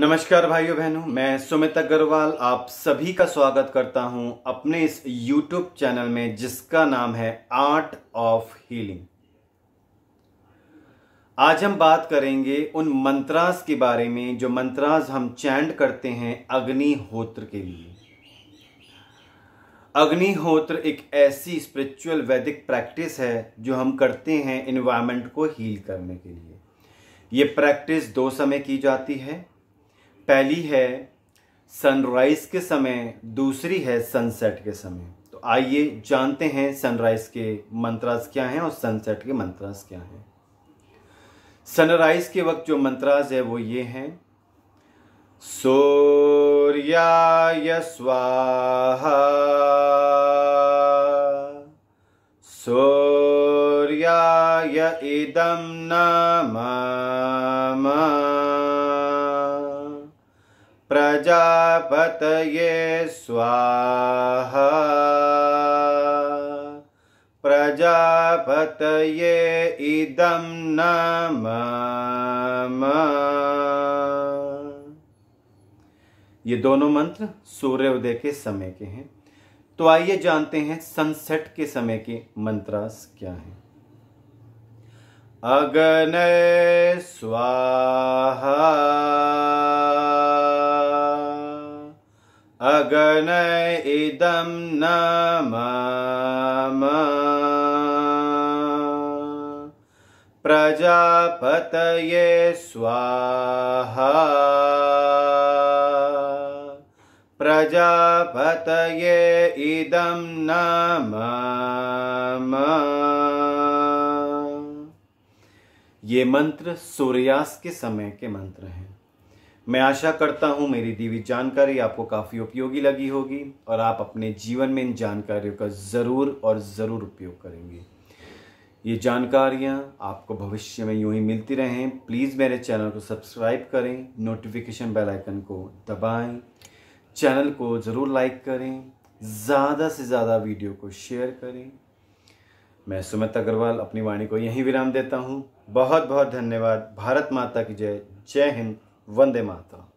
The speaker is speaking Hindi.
नमस्कार भाइयों बहनों मैं सुमित अग्रवाल आप सभी का स्वागत करता हूं अपने इस YouTube चैनल में जिसका नाम है आर्ट ऑफ हीलिंग आज हम बात करेंगे उन मंत्रास के बारे में जो मंत्रास हम चैंड करते हैं अग्निहोत्र के लिए अग्निहोत्र एक ऐसी स्पिरिचुअल वैदिक प्रैक्टिस है जो हम करते हैं इन्वायरमेंट को हील करने के लिए ये प्रैक्टिस दो समय की जाती है पहली है सनराइज के समय दूसरी है सनसेट के समय तो आइए जानते हैं सनराइज के मंत्रास क्या हैं और सनसेट के मंत्रास क्या हैं सनराइज के वक्त जो मंत्रास है वो ये हैं सूर्याय स्वाहा सूर्याय इदम नमः प्रजापतये स्वाहा प्रजापतये इदं नमः ये दोनों मंत्र सूर्योदय के समय के हैं तो आइए जानते हैं सनसेट के समय के मंत्रास क्या हैं अगने स्वाहा गगन न प्रजापत ये स्वाहा ये इदम न ये मंत्र सूर्यास्त के समय के मंत्र हैं मैं आशा करता हूँ मेरी दी हुई जानकारी आपको काफ़ी उपयोगी लगी होगी और आप अपने जीवन में इन जानकारियों का ज़रूर और ज़रूर उपयोग करेंगे ये जानकारियाँ आपको भविष्य में यूं ही मिलती रहें प्लीज़ मेरे चैनल को सब्सक्राइब करें नोटिफिकेशन बेल आइकन को दबाएं चैनल को ज़रूर लाइक करें ज़्यादा से ज़्यादा वीडियो को शेयर करें मैं सुमित अग्रवाल अपनी वाणी को यहीं विराम देता हूँ बहुत बहुत धन्यवाद भारत माता की जय जय हिंद वंदे मातरम